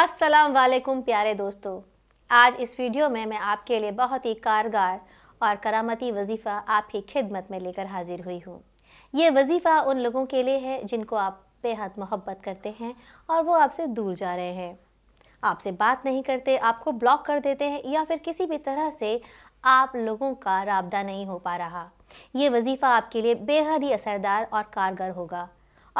अस्सलाम वालेकुम प्यारे दोस्तों आज इस वीडियो में मैं आपके लिए बहुत ही कारगर और करामती वजीफ़ा आपकी खिदमत में लेकर हाजिर हुई हूँ ये वजीफ़ा उन लोगों के लिए है जिनको आप बेहद मोहब्बत करते हैं और वो आपसे दूर जा रहे हैं आपसे बात नहीं करते आपको ब्लॉक कर देते हैं या फिर किसी भी तरह से आप लोगों का रबता नहीं हो पा रहा ये वजीफ़ा आपके लिए बेहद ही असरदार और कारगर होगा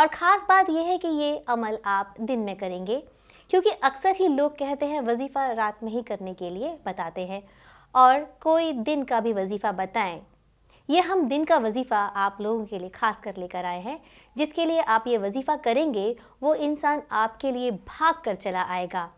और ख़ास बात यह है कि ये अमल आप दिन में करेंगे क्योंकि अक्सर ही लोग कहते हैं वजीफ़ा रात में ही करने के लिए बताते हैं और कोई दिन का भी वजीफ़ा बताएं ये हम दिन का वजीफ़ा आप लोगों के लिए खास कर लेकर आए हैं जिसके लिए आप ये वजीफ़ा करेंगे वो इंसान आपके लिए भाग कर चला आएगा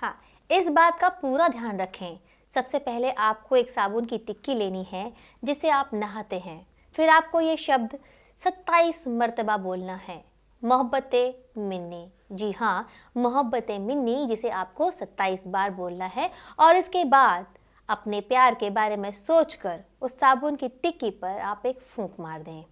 हाँ इस बात का पूरा ध्यान रखें सबसे पहले आपको एक साबुन की टिक्की लेनी है जिसे आप नहाते हैं फिर आपको ये शब्द सत्ताईस मरतबा बोलना है मोहब्बत मिन्नी जी हाँ मोहब्बत मिन्नी जिसे आपको 27 बार बोलना है और इसके बाद अपने प्यार के बारे में सोचकर उस साबुन की टिक्की पर आप एक फूंक मार दें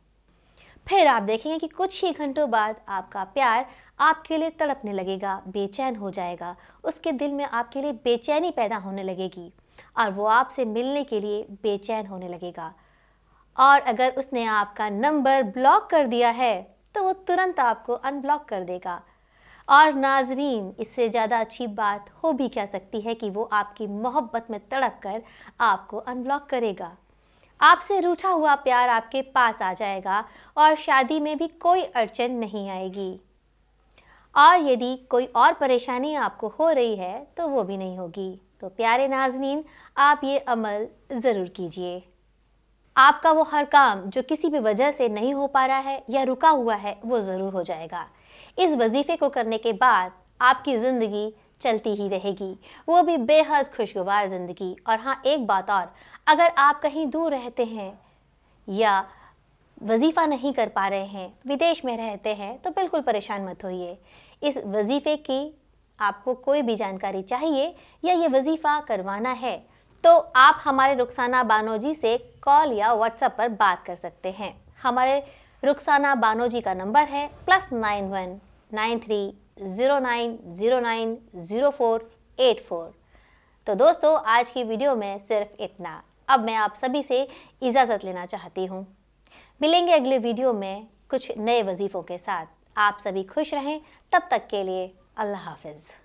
फिर आप देखेंगे कि कुछ ही घंटों बाद आपका प्यार आपके लिए तड़पने लगेगा बेचैन हो जाएगा उसके दिल में आपके लिए बेचैनी पैदा होने लगेगी और वो आपसे मिलने के लिए बेचैन होने लगेगा और अगर उसने आपका नंबर ब्लॉक कर दिया है तो वो तुरंत आपको अनब्लॉक कर देगा और नाजरीन इससे ज़्यादा अच्छी बात हो भी क्या सकती है कि वो आपकी मोहब्बत में तड़प कर आपको अनब्लॉक करेगा आपसे रूठा हुआ प्यार आपके पास आ जाएगा और शादी में भी कोई अड़चन नहीं आएगी और यदि कोई और परेशानी आपको हो रही है तो वो भी नहीं होगी तो प्यारे नाजनीन आप ये अमल ज़रूर कीजिए आपका वो हर काम जो किसी भी वजह से नहीं हो पा रहा है या रुका हुआ है वो ज़रूर हो जाएगा इस वजीफे को करने के बाद आपकी ज़िंदगी चलती ही रहेगी वो भी बेहद खुशगवार ज़िंदगी और हाँ एक बात और अगर आप कहीं दूर रहते हैं या वजीफ़ा नहीं कर पा रहे हैं विदेश में रहते हैं तो बिल्कुल परेशान मत होइए इस वजीफ़े की आपको कोई भी जानकारी चाहिए या ये वजीफ़ा करवाना है तो आप हमारे रुखसाना बानोजी से कॉल या व्हाट्सएप पर बात कर सकते हैं हमारे रुखसाना बानोजी का नंबर है plus nine one nine three zero nine zero nine zero four eight four तो दोस्तों आज की वीडियो में सिर्फ इतना अब मैं आप सभी से इजाज़त लेना चाहती हूँ मिलेंगे अगले वीडियो में कुछ नए वजीफ़ों के साथ आप सभी खुश रहें तब तक के लिए अल्लाह हाफिज़